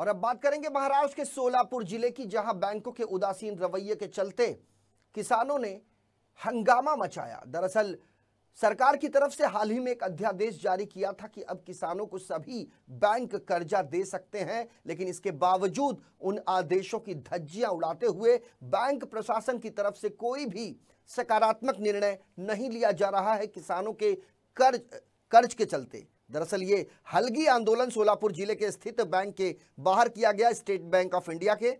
और अब बात करेंगे महाराष्ट्र के सोलापुर जिले की जहां बैंकों के उदासीन रवैये के चलते किसानों ने हंगामा मचाया दरअसल सरकार की तरफ से हाल ही में एक अध्यादेश जारी किया था कि अब किसानों को सभी बैंक कर्जा दे सकते हैं लेकिन इसके बावजूद उन आदेशों की धज्जियां उड़ाते हुए बैंक प्रशासन की तरफ से कोई भी सकारात्मक निर्णय नहीं लिया जा रहा है किसानों के कर्ज कर्ज के चलते दरअसल ये हल्गी आंदोलन सोलापुर जिले के स्थित बैंक के बाहर किया गया स्टेट बैंक ऑफ इंडिया के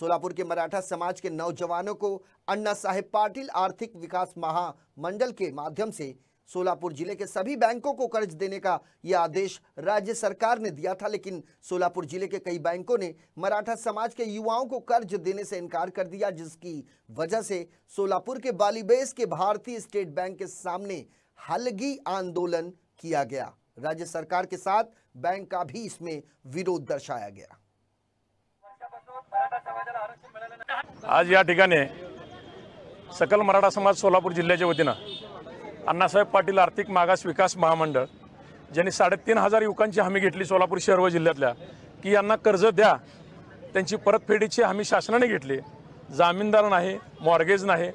सोलापुर के मराठा समाज के नौजवानों को अन्ना साहेब पाटिल आर्थिक विकास महामंडल के माध्यम से सोलापुर जिले के सभी बैंकों को कर्ज देने का यह आदेश राज्य सरकार ने दिया था लेकिन सोलापुर जिले के कई बैंकों ने मराठा समाज के युवाओं को कर्ज देने से इनकार कर दिया जिसकी वजह से सोलापुर के बालीबेस के भारतीय स्टेट बैंक के सामने हलगी आंदोलन किया गया राज्य सरकार के साथ बैंक का भी इसमें विरोध दर्शाया गया आज या ठिकाणी सकल मराठा समाज सोलापूर जिल्ह्याच्या वतीनं अण्णासाहेब पाटील आर्थिक मागास विकास महामंडळ ज्यांनी साडेतीन हजार युवकांची हमी घेतली सोलापूर शहर व जिल्ह्यातल्या की यांना कर्ज द्या त्यांची परतफेडीची हमी शासनाने घेतली जामीनदार नाही मॉर्गेज नाही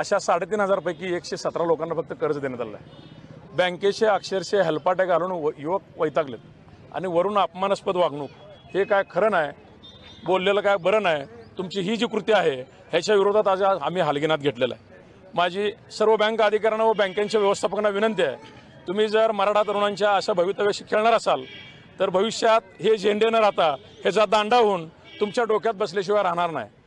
अशा साडेतीन हजारपैकी एकशे सतरा लोकांना फक्त कर्ज देण्यात आलं आहे बँकेचे अक्षरशः हलपाट्या घालून व युवक वैतागलेत आणि वरून अपमानास्पद वागणूक हे काय खरं नाही बोललेलं काय बरं नाही तुमची ही जी कृती आहे ह्याच्या विरोधात आज आम्ही हालगिनात घेतलेलं आहे माझी सर्व बँक अधिकाऱ्यांना व बँकेच्या व्यवस्थापकांना विनंती आहे तुम्ही जर मराठा तरुणांच्या अशा भवितव्याशी खेळणार असाल तर भविष्यात हे झेंडे न राहता ह्याचा दांडा होऊन तुमच्या डोक्यात बसल्याशिवाय राहणार नाही